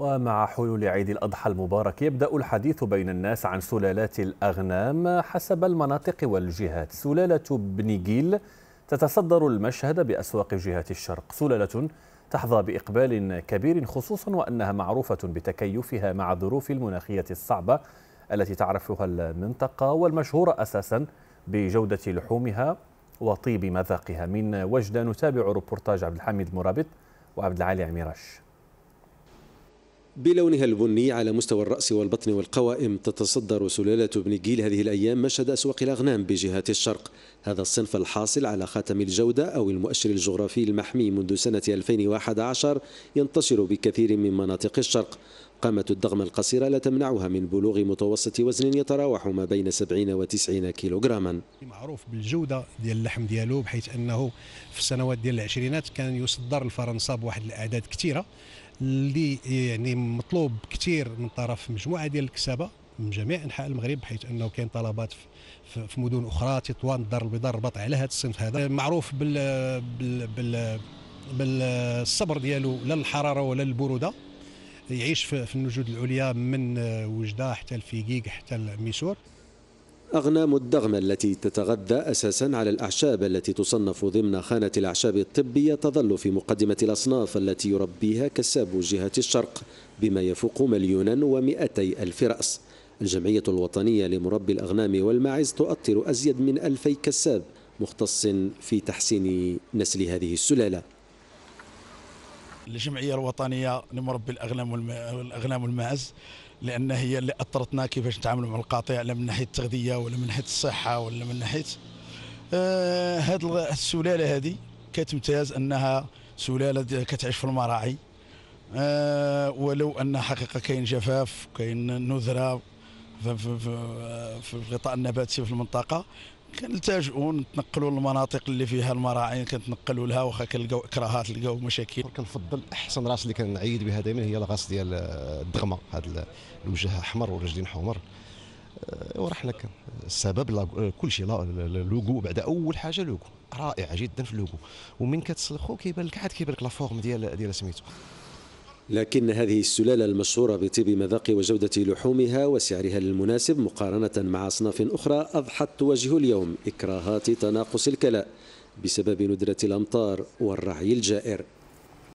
ومع حلول عيد الأضحى المبارك يبدأ الحديث بين الناس عن سلالات الأغنام حسب المناطق والجهات سلالة بن جيل تتصدر المشهد بأسواق جهة الشرق سلالة تحظى بإقبال كبير خصوصا وأنها معروفة بتكيفها مع الظروف المناخية الصعبة التي تعرفها المنطقة والمشهورة أساسا بجودة لحومها وطيب مذاقها من وجدة نتابع روبورتاج عبد الحميد مرابط وعبد العالي عميراش بلونها البني على مستوى الرأس والبطن والقوائم تتصدر سلالة ابن جيل هذه الأيام مشهد أسواق الأغنام بجهات الشرق هذا الصنف الحاصل على خاتم الجودة أو المؤشر الجغرافي المحمي منذ سنة 2011 ينتشر بكثير من مناطق الشرق قامة الضغمة القصيرة لا تمنعها من بلوغ متوسط وزن يتراوح ما بين 70 و 90 كيلوغراما معروف بالجودة ديال اللحم ديالو بحيث أنه في السنوات ديال العشرينات كان يصدر لفرنسا بواحد الأعداد كثيرة اللي يعني مطلوب كثير من طرف مجموعة ديال الكسابة من جميع انحاء المغرب حيث انه كاين طلبات في, في مدن اخرى تطوان الدار البيضاء الرباط على هذا الصنف هذا معروف بال بال بالصبر ديالو لا للحراره ولا البروده يعيش في النجود العليا من آه، وجده حتى الفيقيق حتى الميسور أغنام الدغمة التي تتغذى أساسا على الأعشاب التي تصنف ضمن خانة الأعشاب الطبية تظل في مقدمة الأصناف التي يربيها كساب جهة الشرق بما يفوق مليونا ومئتي ألف رأس الجمعية الوطنية لمربي الأغنام والماعز تؤطر أزيد من ألفي كساب مختص في تحسين نسل هذه السلالة الجمعيه الوطنيه لمربي الاغنام والاغنام والماعز لان هي اللي اثرتنا كيفاش نتعاملوا مع القاطع لا من ناحيه التغذيه ولا من ناحيه الصحه ولا من ناحيه آه هاد السلاله هذه كتمتاز انها سلاله كتعيش في المراعي آه ولو ان حقيقه كاين جفاف كاين نذره آه، في, في, في, في الغطاء النباتي في المنطقه كنلتاجئوا نتنقلوا للمناطق اللي فيها المراعي كنتنقلوا لها واخا كنلقاو اكراهات لقاو مشاكل كنفضل احسن راس اللي كنعيد بها دائما هي الغاص ديال آه، الدغمه هذا الوجه احمر والرجلين حمر آه، ورحنا السبب كل شيء لوغو بعد اول حاجه لوغو رائعه جدا في لوغو ومن كتسلخو كيبان لك عاد كيبان لك لا فورم ديال ديال سميتو لكن هذه السلالة المشهورة بطيب مذاق وجودة لحومها وسعرها المناسب مقارنة مع أصناف أخرى أضحت تواجه اليوم إكراهات تناقص الكلاء بسبب ندرة الأمطار والرعي الجائر